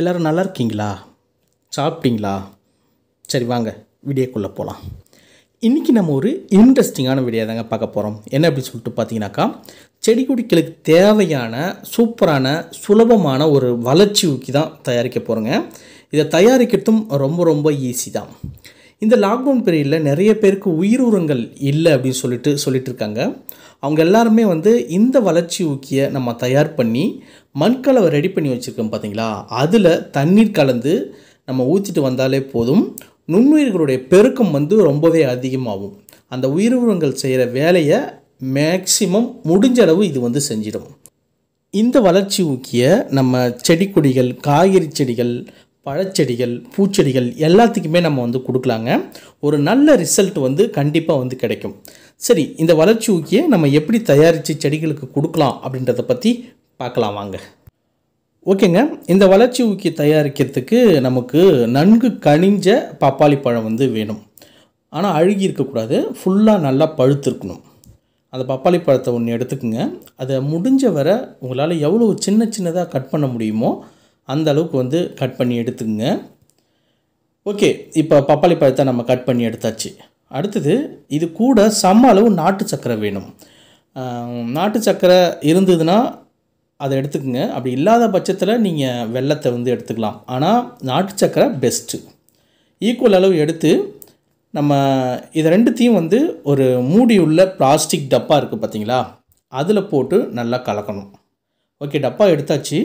எல்லோரும் நல்லா இருக்கீங்களா சாப்பிட்டீங்களா சரி வாங்க வீடியோக்குள்ளே போகலாம் இன்றைக்கி நம்ம ஒரு இன்ட்ரெஸ்டிங்கான வீடியோ தாங்க பார்க்க போகிறோம் என்ன அப்படின்னு சொல்லிட்டு பார்த்தீங்கன்னாக்கா செடி கொடிகளுக்கு தேவையான சூப்பரான சுலபமான ஒரு வளர்ச்சி ஊக்கி தான் தயாரிக்க போகிறோங்க இதை தயாரிக்கிறதும் ரொம்ப ரொம்ப ஈஸி தான் இந்த லாக்டவுன் பீரியடில் நிறைய பேருக்கு உயிர் உரங்கள் இல்லை அப்படின்னு சொல்லிட்டு சொல்லிட்டு இருக்காங்க அவங்க எல்லாருமே வந்து இந்த வளர்ச்சி ஊக்கியை நம்ம தயார் பண்ணி மண்கலவை ரெடி பண்ணி வச்சுருக்கோம் பார்த்தீங்களா அதில் தண்ணீர் கலந்து நம்ம ஊற்றிட்டு வந்தாலே போதும் நுண்ணுயிர்களுடைய பெருக்கம் வந்து ரொம்பவே அதிகமாகும் அந்த உயிர் உரங்கள் செய்கிற வேலையை மேக்சிமம் முடிஞ்ச அளவு இது வந்து செஞ்சிடும் இந்த வளர்ச்சி ஊக்கிய நம்ம செடி கொடிகள் காய்கறி செடிகள் பழச்செடிகள் பூச்செடிகள் எல்லாத்துக்குமே நம்ம வந்து கொடுக்கலாங்க ஒரு நல்ல ரிசல்ட் வந்து கண்டிப்பாக வந்து கிடைக்கும் சரி இந்த வளர்ச்சி ஊக்கியை நம்ம எப்படி தயாரித்து செடிகளுக்கு கொடுக்கலாம் அப்படின்றத பற்றி பார்க்கலாம் வாங்க ஓகேங்க இந்த வளர்ச்சி ஊக்கி தயாரிக்கிறதுக்கு நமக்கு நன்கு கனிஞ்ச பப்பாளி பழம் வந்து வேணும் ஆனால் அழுகி இருக்கக்கூடாது ஃபுல்லாக நல்லா பழுத்திருக்கணும் அந்த பப்பாளி பழத்தை ஒன்று எடுத்துக்கோங்க அதை முடிஞ்ச வரை உங்களால் எவ்வளோ சின்ன சின்னதாக கட் பண்ண முடியுமோ அந்த அளவுக்கு வந்து கட் பண்ணி எடுத்துங்க ஓகே இப்போ பப்பாளி பழத்தை நம்ம கட் பண்ணி எடுத்தாச்சு அடுத்தது இது கூட சம அளவு நாட்டு சக்கரை வேணும் நாட்டு சக்கரை இருந்ததுன்னா அதை எடுத்துக்கோங்க அப்படி இல்லாத பட்சத்தில் நீங்கள் வெள்ளத்தை வந்து எடுத்துக்கலாம் ஆனால் நாட்டு சக்கரை பெஸ்ட்டு ஈக்குவல் அளவு எடுத்து நம்ம இதை ரெண்டுத்தையும் வந்து ஒரு மூடி உள்ள பிளாஸ்டிக் டப்பா இருக்குது பார்த்தீங்களா அதில் போட்டு நல்லா கலக்கணும் ஓகே டப்பா எடுத்தாச்சு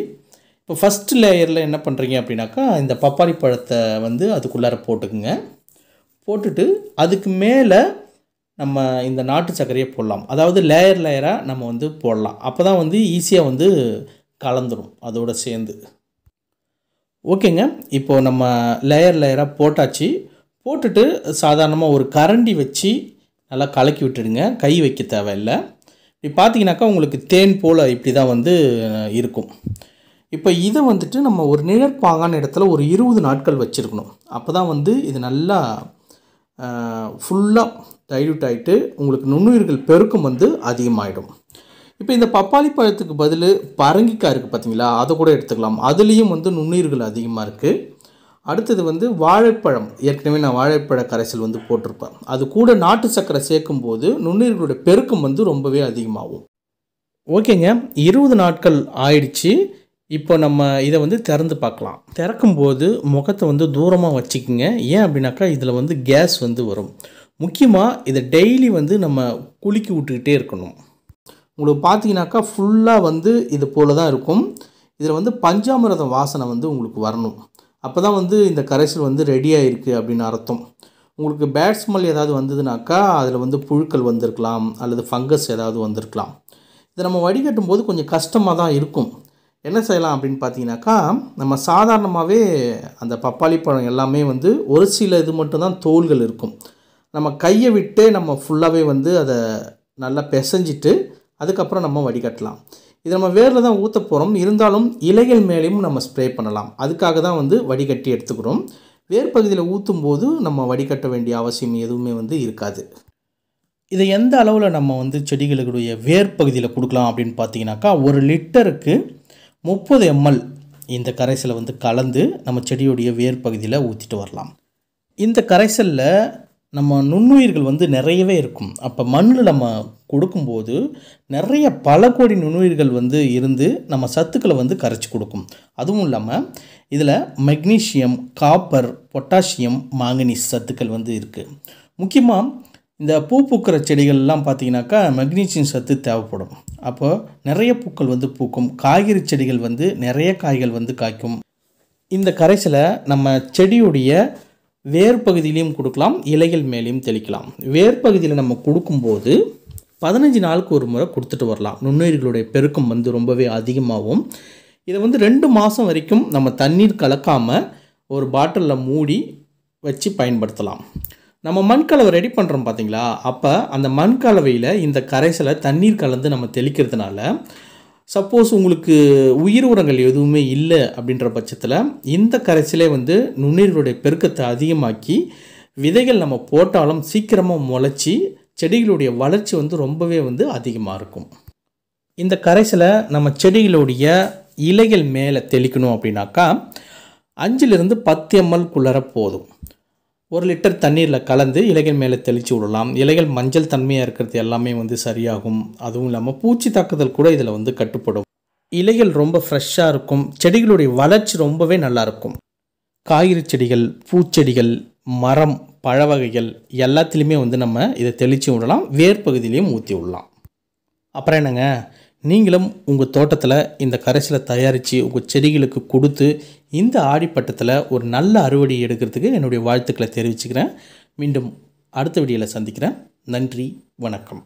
இப்போ ஃபஸ்ட்டு லேயரில் என்ன பண்ணுறீங்க அப்படின்னாக்கா இந்த பப்பாளி பழத்தை வந்து அதுக்குள்ளார போட்டுக்குங்க போட்டுட்டு அதுக்கு மேலே நம்ம இந்த நாட்டு சர்க்கரையை போடலாம் அதாவது லேயர் லேயராக நம்ம வந்து போடலாம் அப்போ தான் வந்து ஈஸியாக வந்து கலந்துடும் அதோடு சேர்ந்து ஓகேங்க இப்போது நம்ம லேயர் லேயராக போட்டாச்சு போட்டுட்டு சாதாரணமாக ஒரு கரண்டி வச்சு நல்லா கலக்கி விட்டுடுங்க கை வைக்க தேவையில்லை இப்படி பார்த்தீங்கன்னாக்கா உங்களுக்கு தேன் போல் இப்படி தான் வந்து இருக்கும் இப்போ இதை வந்துட்டு நம்ம ஒரு நிழற்பாங்கான இடத்துல ஒரு இருபது நாட்கள் வச்சுருக்கணும் அப்போ தான் வந்து இது நல்லா ஃபுல்லாக டைல்யூட் ஆகிட்டு உங்களுக்கு நுண்ணுயிர்கள் பெருக்கம் வந்து அதிகமாகிடும் இப்போ இந்த பப்பாளி பழத்துக்கு பதில் பரங்கிக்காய் இருக்குது பார்த்தீங்களா அதை கூட எடுத்துக்கலாம் அதுலேயும் வந்து நுண்ணுயிர்கள் அதிகமாக இருக்குது அடுத்தது வந்து வாழைப்பழம் ஏற்கனவே நான் வாழைப்பழ கரைசல் வந்து போட்டிருப்பேன் அது கூட நாட்டு சர்க்கரை சேர்க்கும் போது நுண்ணுயிர்களோட பெருக்கம் வந்து ரொம்பவே அதிகமாகும் ஓகேங்க இருபது நாட்கள் ஆயிடுச்சு இப்போ நம்ம இதை வந்து திறந்து பார்க்கலாம் திறக்கும்போது முகத்தை வந்து தூரமாக வச்சுக்கோங்க ஏன் அப்படின்னாக்கா இதில் வந்து கேஸ் வந்து வரும் முக்கியமாக இதை டெய்லி வந்து நம்ம குளிக்கி விட்டுக்கிட்டே இருக்கணும் உங்களுக்கு பார்த்தீங்கன்னாக்கா ஃபுல்லாக வந்து இது போல் தான் இருக்கும் இதில் வந்து பஞ்சாமிரதம் வாசனை வந்து உங்களுக்கு வரணும் அப்போ தான் வந்து இந்த கரைசல் வந்து ரெடியாக இருக்குது அப்படின்னு அர்த்தம் உங்களுக்கு பேட் ஸ்மெல் ஏதாவது வந்ததுனாக்கா அதில் வந்து புழுக்கள் வந்திருக்கலாம் அல்லது ஃபங்கஸ் ஏதாவது வந்திருக்கலாம் இதை நம்ம வடிகட்டும் போது கொஞ்சம் கஷ்டமாக தான் இருக்கும் என்ன செய்யலாம் அப்படின்னு பார்த்தீங்கன்னாக்கா நம்ம சாதாரணமாகவே அந்த பப்பாளி பழம் எல்லாமே வந்து ஒரு சில இது மட்டும்தான் தோள்கள் இருக்கும் நம்ம கையை விட்டே நம்ம ஃபுல்லாகவே வந்து அதை நல்லா பெசஞ்சிட்டு அதுக்கப்புறம் நம்ம வடிகட்டலாம் இது நம்ம வேரில் தான் ஊற்ற போகிறோம் இருந்தாலும் இலைகள் மேலேயும் நம்ம ஸ்ப்ரே பண்ணலாம் அதுக்காக தான் வந்து வடிகட்டி எடுத்துக்கிறோம் வேர் பகுதியில் ஊற்றும் போது நம்ம வடிகட்ட வேண்டிய அவசியம் எதுவுமே வந்து இருக்காது இதை எந்த அளவில் நம்ம வந்து செடிகளுடைய வேர் பகுதியில் கொடுக்கலாம் அப்படின்னு பார்த்தீங்கன்னாக்கா ஒரு லிட்டருக்கு முப்பது எம்எல் இந்த கரைசலை வந்து கலந்து நம்ம செடியுடைய வேர் பகுதியில் ஊற்றிட்டு வரலாம் இந்த கரைசலில் நம்ம நுண்ணுயிர்கள் வந்து நிறையவே இருக்கும் அப்போ மண்ணில் நம்ம கொடுக்கும்போது நிறைய பல கோடி நுண்ணுயிர்கள் வந்து இருந்து நம்ம சத்துக்களை வந்து கரைச்சி கொடுக்கும் அதுவும் இல்லாமல் இதில் மெக்னீஷியம் காப்பர் பொட்டாசியம் மாங்கனீஸ் சத்துக்கள் வந்து இருக்குது முக்கியமாக இந்த பூ பூக்கிற செடிகள்லாம் பார்த்தீங்கன்னாக்கா மெக்னீசியம் சத்து தேவைப்படும் அப்போ நிறைய பூக்கள் வந்து பூக்கும் காய்கறி செடிகள் வந்து நிறைய காய்கள் வந்து காய்க்கும் இந்த கரைசில் நம்ம செடியுடைய வேர் பகுதியிலையும் கொடுக்கலாம் இலைகள் மேலேயும் தெளிக்கலாம் வேர் பகுதியில் நம்ம கொடுக்கும்போது பதினஞ்சு நாளுக்கு ஒரு முறை கொடுத்துட்டு வரலாம் நுண்ணுயிர்களுடைய பெருக்கம் வந்து ரொம்பவே அதிகமாகும் இதை வந்து ரெண்டு மாதம் வரைக்கும் நம்ம தண்ணீர் கலக்காமல் ஒரு பாட்டிலில் மூடி வச்சு பயன்படுத்தலாம் நம்ம மண் கலவை ரெடி பண்ணுறோம் பார்த்தீங்களா அப்போ அந்த மண் கலவையில் இந்த கரைசலை தண்ணீர் கலந்து நம்ம தெளிக்கிறதுனால சப்போஸ் உங்களுக்கு உயிர் உரங்கள் எதுவுமே இல்லை அப்படின்ற பட்சத்தில் இந்த கரைசலே வந்து நுண்ணீர்களுடைய பெருக்கத்தை அதிகமாக்கி விதைகள் நம்ம போட்டாலும் சீக்கிரமாக முளைச்சி செடிகளுடைய வளர்ச்சி வந்து ரொம்பவே வந்து அதிகமாக இருக்கும் இந்த கரைசலை நம்ம செடிகளுடைய இலைகள் மேலே தெளிக்கணும் அப்படின்னாக்கா அஞ்சிலிருந்து பத்து எம்எல் குள்ளர போதும் ஒரு லிட்டர் தண்ணீரில் கலந்து இலைகள் மேலே தெளித்து விடலாம் இலைகள் மஞ்சள் தன்மையாக இருக்கிறது எல்லாமே வந்து சரியாகும் அதுவும் இல்லாமல் பூச்சி தாக்குதல் கூட இதில் வந்து கட்டுப்படும் இலைகள் ரொம்ப ஃப்ரெஷ்ஷாக இருக்கும் செடிகளுடைய வளர்ச்சி ரொம்பவே நல்லாயிருக்கும் காய்கறி செடிகள் பூச்செடிகள் மரம் பழ வகைகள் எல்லாத்துலேயுமே வந்து நம்ம இதை தெளித்து விடலாம் வேர்பகுதியிலையும் ஊற்றி விடலாம் அப்புறம் என்னங்க நீங்களும் உங்கள் தோட்டத்தில் இந்த கரைசலை தயாரித்து உங்கள் செடிகளுக்கு கொடுத்து இந்த ஆடிப்பட்டத்தில் ஒரு நல்ல அறுவடை எடுக்கிறதுக்கு என்னுடைய வாழ்த்துக்களை தெரிவிச்சுக்கிறேன் மீண்டும் அடுத்த வீடியோவில் சந்திக்கிறேன் நன்றி வணக்கம்